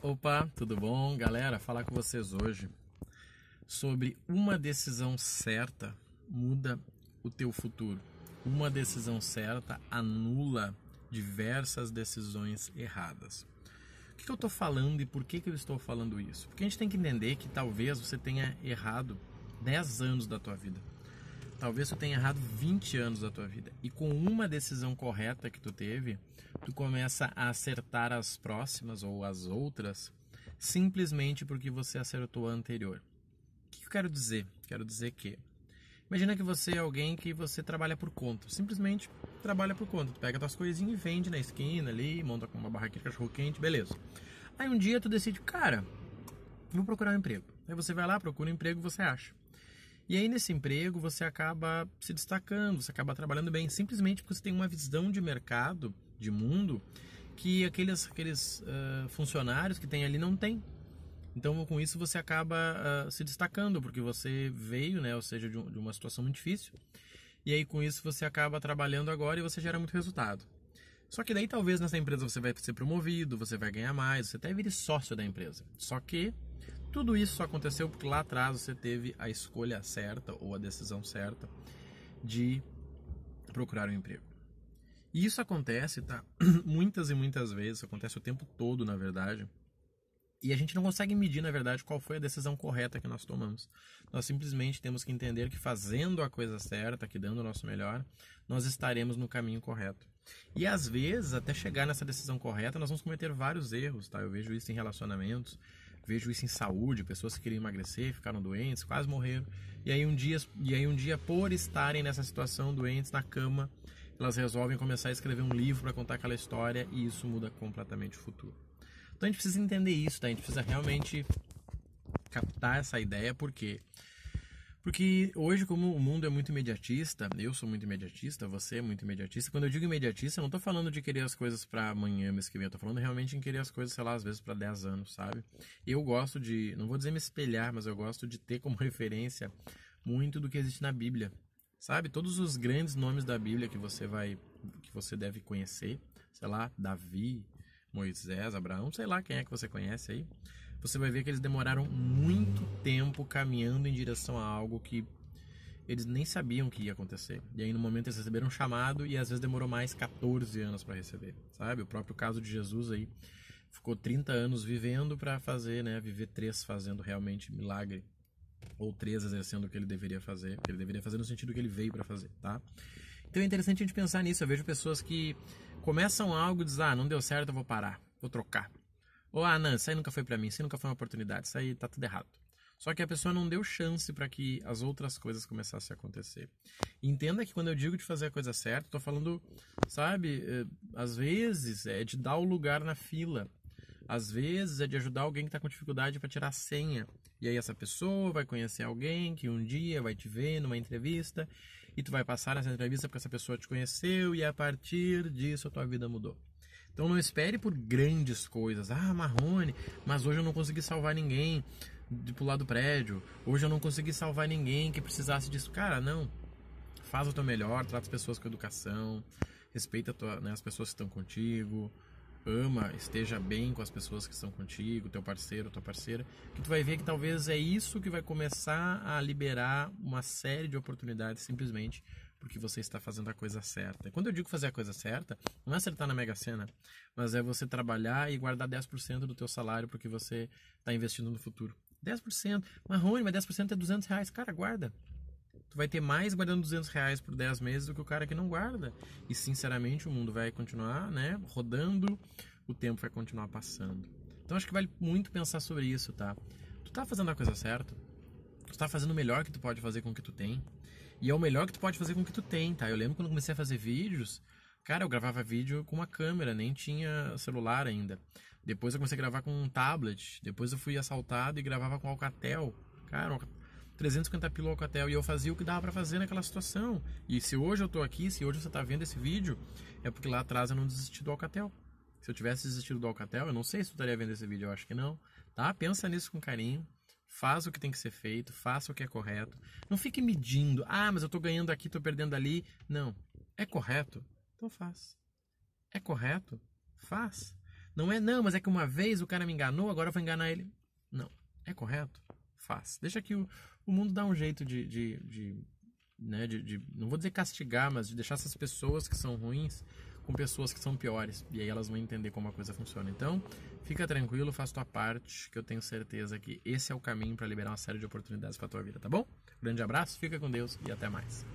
Opa, tudo bom? Galera, falar com vocês hoje sobre uma decisão certa muda o teu futuro. Uma decisão certa anula diversas decisões erradas. O que eu estou falando e por que, que eu estou falando isso? Porque a gente tem que entender que talvez você tenha errado 10 anos da tua vida talvez tu tenha errado 20 anos da tua vida. E com uma decisão correta que tu teve, tu começa a acertar as próximas ou as outras simplesmente porque você acertou a anterior. O que eu quero dizer? Quero dizer que imagina que você é alguém que você trabalha por conta, simplesmente trabalha por conta. Tu pega tuas coisinhas e vende na esquina ali, monta com uma barraquinha de cachorro quente, beleza. Aí um dia tu decide, cara, vou procurar um emprego. Aí você vai lá, procura um emprego e você acha. E aí nesse emprego você acaba se destacando, você acaba trabalhando bem, simplesmente porque você tem uma visão de mercado, de mundo, que aqueles, aqueles uh, funcionários que tem ali não tem. Então com isso você acaba uh, se destacando, porque você veio, né, ou seja, de, um, de uma situação muito difícil. E aí com isso você acaba trabalhando agora e você gera muito resultado. Só que daí talvez nessa empresa você vai ser promovido, você vai ganhar mais, você até vire sócio da empresa. Só que tudo isso só aconteceu porque lá atrás você teve a escolha certa ou a decisão certa de procurar um emprego. E isso acontece, tá? Muitas e muitas vezes, acontece o tempo todo, na verdade. E a gente não consegue medir, na verdade, qual foi a decisão correta que nós tomamos. Nós simplesmente temos que entender que fazendo a coisa certa, que dando o nosso melhor, nós estaremos no caminho correto. E às vezes, até chegar nessa decisão correta, nós vamos cometer vários erros, tá? Eu vejo isso em relacionamentos. Vejo isso em saúde, pessoas que queriam emagrecer, ficaram doentes, quase morreram. E aí um dia, e aí um dia por estarem nessa situação, doentes na cama, elas resolvem começar a escrever um livro para contar aquela história e isso muda completamente o futuro. Então a gente precisa entender isso, tá? A gente precisa realmente captar essa ideia porque porque hoje, como o mundo é muito imediatista, eu sou muito imediatista, você é muito imediatista. Quando eu digo imediatista, eu não tô falando de querer as coisas para amanhã, mês que vem. Eu tô falando realmente em querer as coisas, sei lá, às vezes para 10 anos, sabe? Eu gosto de, não vou dizer me espelhar, mas eu gosto de ter como referência muito do que existe na Bíblia. Sabe? Todos os grandes nomes da Bíblia que você vai que você deve conhecer, sei lá, Davi, Moisés, Abraão, sei lá quem é que você conhece aí você vai ver que eles demoraram muito tempo caminhando em direção a algo que eles nem sabiam que ia acontecer. E aí no momento eles receberam um chamado e às vezes demorou mais 14 anos para receber, sabe? O próprio caso de Jesus aí ficou 30 anos vivendo para fazer, né, viver três fazendo realmente milagre ou três exercendo o que ele deveria fazer, o que ele deveria fazer no sentido que ele veio para fazer, tá? Então é interessante a gente pensar nisso. Eu vejo pessoas que começam algo e dizem: "Ah, não deu certo, eu vou parar, vou trocar". Ou, ah, não, isso aí nunca foi para mim, isso aí nunca foi uma oportunidade, isso aí tá tudo errado. Só que a pessoa não deu chance para que as outras coisas começassem a acontecer. Entenda que quando eu digo de fazer a coisa certa, estou falando, sabe, eh, às vezes é de dar o lugar na fila. Às vezes é de ajudar alguém que está com dificuldade para tirar a senha. E aí essa pessoa vai conhecer alguém que um dia vai te ver numa entrevista e tu vai passar essa entrevista porque essa pessoa te conheceu e a partir disso a tua vida mudou. Então não espere por grandes coisas. Ah, Marrone, mas hoje eu não consegui salvar ninguém de pular do prédio. Hoje eu não consegui salvar ninguém que precisasse disso. Cara, não. Faz o teu melhor, trata as pessoas com educação, respeita tua, né, as pessoas que estão contigo, ama, esteja bem com as pessoas que estão contigo, teu parceiro, tua parceira, que tu vai ver que talvez é isso que vai começar a liberar uma série de oportunidades simplesmente porque você está fazendo a coisa certa. Quando eu digo fazer a coisa certa, não é acertar na Mega Sena, mas é você trabalhar e guardar 10% do teu salário porque você está investindo no futuro. 10%. Marrone, mas 10% é 200 reais. Cara, guarda. Tu vai ter mais guardando 200 reais por 10 meses do que o cara que não guarda. E, sinceramente, o mundo vai continuar né, rodando, o tempo vai continuar passando. Então, acho que vale muito pensar sobre isso, tá? Tu tá fazendo a coisa certa? Tu tá fazendo o melhor que tu pode fazer com o que tu tem? E é o melhor que tu pode fazer com o que tu tem, tá? Eu lembro quando comecei a fazer vídeos, cara, eu gravava vídeo com uma câmera, nem tinha celular ainda. Depois eu comecei a gravar com um tablet, depois eu fui assaltado e gravava com Alcatel. Cara, 350 pila Alcatel e eu fazia o que dava para fazer naquela situação. E se hoje eu tô aqui, se hoje você tá vendo esse vídeo, é porque lá atrás eu não desisti do Alcatel. Se eu tivesse desistido do Alcatel, eu não sei se eu estaria vendo esse vídeo, eu acho que não. Tá? Pensa nisso com carinho faz o que tem que ser feito, faça o que é correto. Não fique medindo. Ah, mas eu estou ganhando aqui, estou perdendo ali. Não. É correto? Então faz. É correto? Faz. Não é, não, mas é que uma vez o cara me enganou, agora eu vou enganar ele. Não. É correto? Faz. Deixa que o, o mundo dá um jeito de, de, de né, de, de, não vou dizer castigar, mas de deixar essas pessoas que são ruins com pessoas que são piores e aí elas vão entender como a coisa funciona. Então, fica tranquilo, faz tua parte, que eu tenho certeza que esse é o caminho para liberar uma série de oportunidades para tua vida, tá bom? Grande abraço, fica com Deus e até mais.